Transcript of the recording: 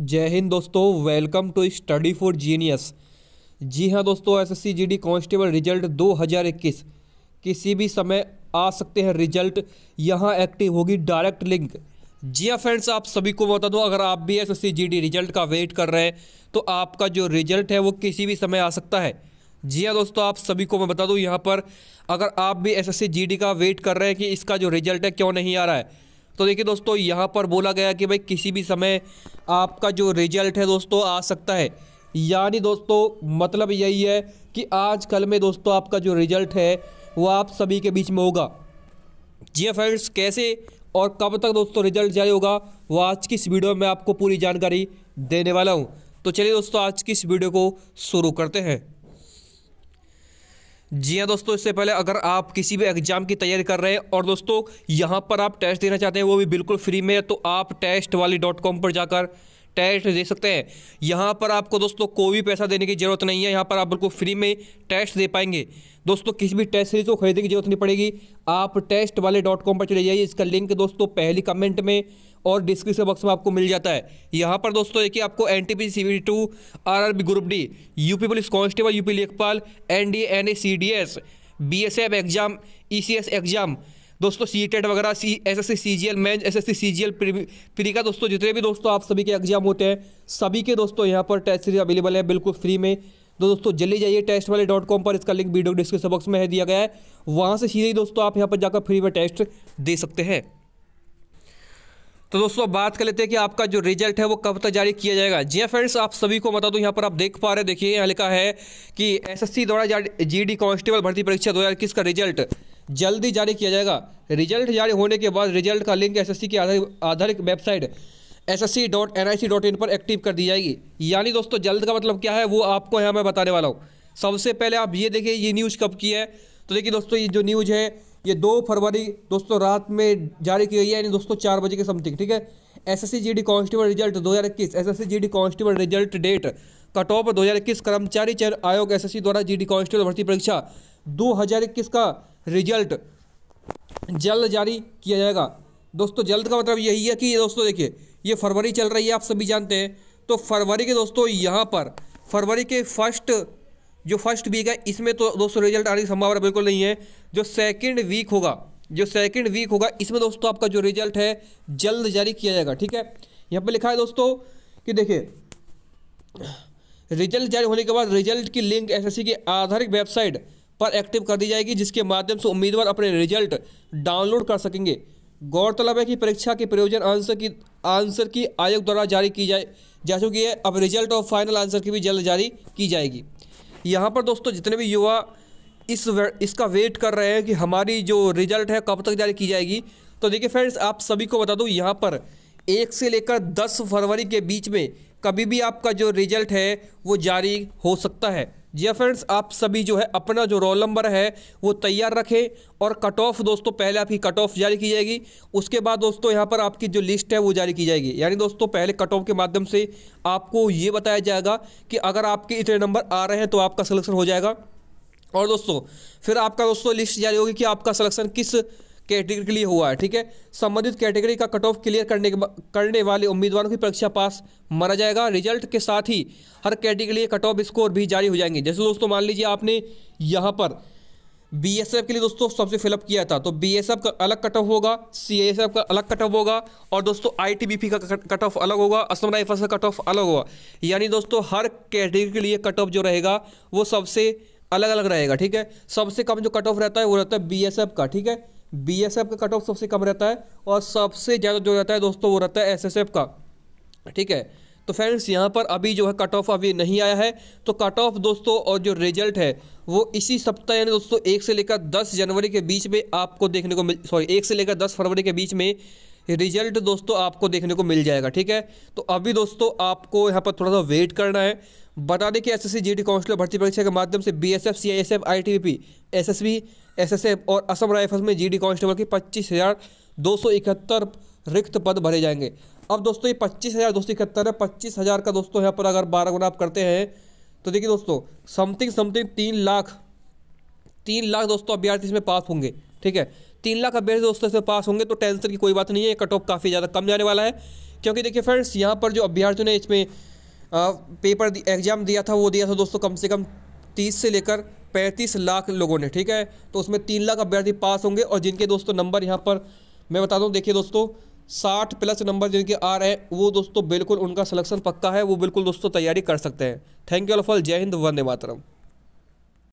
जय हिंद दोस्तों welcome to Study for Genius जी हाँ दोस्तों एसएससी जीडी कांस्टेबल रिजल्ट 2021 किसी भी समय आ सकते हैं रिजल्ट यहाँ एक्टिव होगी डायरेक्ट लिंक जी हाँ फ्रेंड्स आप सभी को बता दूँ अगर आप भी एसएससी जीडी रिजल्ट का वेट कर रहे हैं तो आपका जो रिजल्ट है वो किसी भी समय आ सकता है जी हाँ दोस्तों आप सभी को मैं बता दूँ यहाँ पर अगर आप भी एस एस का वेट कर रहे हैं कि इसका जो रिजल्ट है क्यों नहीं आ रहा है तो देखिए दोस्तों यहाँ पर बोला गया कि भाई किसी भी समय आपका जो रिजल्ट है दोस्तों आ सकता है यानी दोस्तों मतलब यही है कि आज कल में दोस्तों आपका जो रिजल्ट है वो आप सभी के बीच में होगा जी फ्रेंड्स हाँ कैसे और कब तक दोस्तों रिजल्ट जारी होगा वो आज की इस वीडियो में आपको पूरी जानकारी देने वाला हूँ तो चलिए दोस्तों आज की इस वीडियो को शुरू करते हैं जी हाँ दोस्तों इससे पहले अगर आप किसी भी एग्जाम की तैयारी कर रहे हैं और दोस्तों यहाँ पर आप टेस्ट देना चाहते हैं वो भी बिल्कुल फ्री में तो आप टेस्ट वाली डॉट कॉम पर जाकर टेस्ट दे सकते हैं यहाँ पर आपको दोस्तों कोई भी पैसा देने की ज़रूरत नहीं है यहाँ पर आप बिल्कुल फ्री में टेस्ट दे पाएंगे दोस्तों किसी भी टेस्ट सीरीज को खरीदने की जरूरत नहीं पड़ेगी आप टेस्ट वाले डॉट कॉम पर चले जाइए इसका लिंक दोस्तों पहली कमेंट में और डिस्क्रिप्शन बॉक्स में आपको मिल जाता है यहाँ पर दोस्तों देखिए आपको N T P C V to R R B group D UP police constable UP लेखपाल N D N A C D S B S F exam E C S exam दोस्तों सी टेट वगैरह C S S C G L मैं S S C C G L pre का दोस्तों जितने भी दोस्तों आप सभी के एग्जाम होते हैं सभी के दोस्तों यहाँ पर टेस्ट सीरीज अवेलेबल है बिल्कुल फ्री में तो दोस्तों जल्दी जाइए टेस्ट वाले डॉट कॉम पर इसका लिंक वीडियो डिस्क्रिप्शन बॉक्स में है दिया गया है वहाँ से सीधे ही दोस्तों आप यहाँ पर जाकर फ्री में टेस्ट दे सकते हैं तो दोस्तों बात कर लेते हैं कि आपका जो रिजल्ट है वो कब तक जारी किया जाएगा जी फ्रेंड्स हाँ, आप सभी को बता दूं यहाँ पर आप देख पा रहे हैं देखिए यहाँ लिखा है कि एसएससी द्वारा जी डी कॉन्स्टेबल भर्ती परीक्षा दो का रिजल्ट जल्दी जारी किया जाएगा रिजल्ट जारी होने के बाद रिजल्ट का लिंक एसएससी की आधारित website S S C dot N I C dot in पर एक्टिव कर दी जाएगी यानी दोस्तों जल्द का मतलब क्या है वो आपको यहाँ मैं बताने वाला हूँ सबसे पहले आप ये देखिए ये न्यूज़ कब की है तो देखिए दोस्तों ये जो न्यूज़ है ये दो फरवरी दोस्तों रात में जारी की गई है यानी दोस्तों चार बजे के समथिंग ठीक है S S C G D constable result दो हज़ार इक्कीस S S C G D constable result date cut off दो हज़ार इक्कीस कर्मचारी चयन आयोग एस एस सी द्वारा जी डी कांस्टेबल भर्ती परीक्षा दो हज़ार इक्कीस का रिजल्ट जल्द जारी किया जाएगा दोस्तों जल्द का मतलब यही है कि दोस्तों देखिए ये फरवरी चल रही है आप सभी जानते हैं तो फरवरी के दोस्तों यहाँ पर फरवरी के फर्स्ट जो फर्स्ट वीक है इसमें तो दोस्तों रिजल्ट आने की संभावना बिल्कुल नहीं है जो सेकेंड वीक होगा जो सेकेंड वीक होगा इसमें दोस्तों आपका जो रिजल्ट है जल्द जारी किया जाएगा ठीक है यहाँ पर लिखा है दोस्तों कि देखिए रिजल्ट जारी होने के बाद रिजल्ट की लिंक एसएससी की आधारित वेबसाइट पर एक्टिव कर दी जाएगी जिसके माध्यम से उम्मीदवार अपने रिजल्ट डाउनलोड कर सकेंगे गौरतलब है कि परीक्षा के प्रयोजन आंसर की आंसर की आयोग द्वारा जारी की जाए जा चुकी है अब रिजल्ट और फाइनल आंसर की भी जल्द जारी की जाएगी यहाँ पर दोस्तों जितने भी युवा इस वे, इसका वेट कर रहे हैं कि हमारी जो रिजल्ट है कब तक जारी की जाएगी तो देखिए फ्रेंड्स आप सभी को बता दूँ यहाँ पर एक से लेकर दस फरवरी के बीच में कभी भी आपका जो रिजल्ट है वो जारी हो सकता है जी फ्रेंड्स आप सभी जो है अपना जो रोल नंबर है वो तैयार रखें और कट ऑफ दोस्तों पहले आपकी कट ऑफ जारी की जाएगी उसके बाद दोस्तों यहाँ पर आपकी जो लिस्ट है वो जारी की जाएगी यानी दोस्तों पहले कट ऑफ के माध्यम से आपको ये बताया जाएगा कि अगर आपके इतने नंबर आ रहे हैं तो आपका सलेक्शन हो जाएगा और दोस्तों फिर आपका दोस्तों लिस्ट जारी होगी कि आपका सलेक्शन किस कैटेगरी के लिए हुआ है ठीक है संबंधित कैटेगरी का कट ऑफ क्लियर करने के करने वाले उम्मीदवारों की परीक्षा पास मारा जाएगा रिजल्ट के साथ ही हर कैटेगरी के लिए कट ऑफ स्कोर भी जारी हो जाएंगे जैसे दोस्तों मान लीजिए आपने यहाँ पर बी के लिए दोस्तों सबसे फिलअप किया था तो बी का अलग कट ऑफ होगा सी का अलग कट ऑफ होगा और दोस्तों आई का कट ऑफ अलग होगा असम राइफल्स का कट ऑफ अलग होगा यानी दोस्तों हर कैटेगरी के लिए कट ऑफ जो रहेगा वो सबसे अलग अलग रहेगा ठीक है सबसे कम जो कट ऑफ रहता है वो रहता है बी का ठीक है बी एस एफ का कट ऑफ सबसे कम रहता है और सबसे ज़्यादा जो रहता है दोस्तों वो रहता है एस एस एफ का ठीक है तो फ्रेंड्स यहाँ पर अभी जो है कट ऑफ अभी नहीं आया है तो कट ऑफ दोस्तों और जो रिजल्ट है वो इसी सप्ताह यानी दोस्तों एक से लेकर दस जनवरी के बीच में आपको देखने को मिल सॉरी एक से लेकर दस फरवरी के बीच में रिजल्ट दोस्तों आपको देखने को मिल जाएगा ठीक है तो अभी दोस्तों आपको यहाँ पर थोड़ा सा वेट करना है बता दें कि S S C G D councillor भर्ती परीक्षा के माध्यम से B S F C I S F I T P S S B SSF और असम राइफल्स में डी कांस्टेबल के पच्चीस हज़ार दो सौ इकहत्तर रिक्त पद भरे जाएंगे अब दोस्तों ये पच्चीस हज़ार दो सौ इकहत्तर है पच्चीस हज़ार का दोस्तों यहाँ पर अगर बारह गुना आप करते हैं तो देखिए दोस्तों समथिंग समथिंग तीन लाख तीन लाख दोस्तों अभ्यर्थी इसमें पास होंगे ठीक है तीन लाख अभ्यर्थी दोस्तों इसमें पास होंगे तो टेंशन की कोई बात नहीं है कट ऑफ काफ़ी ज़्यादा कम जाने वाला है क्योंकि देखिए फ्रेंड्स यहाँ पर जो अभ्यर्थियों ने इसमें पेपर एग्जाम दिया था वो दिया था दोस्तों कम से कम तीस से लेकर पैंतीस लाख लोगों ने ठीक है तो उसमें तीन लाख अभ्यर्थी पास होंगे और जिनके दोस्तों नंबर यहाँ पर मैं बता दूँ देखिए दोस्तों साठ प्लस नंबर जिनके आ रहे हैं वो दोस्तों बिल्कुल उनका सिलेक्शन पक्का है वो बिल्कुल दोस्तों तैयारी कर सकते हैं थैंक यू ऑल फॉल जय हिंद वंदे मातरम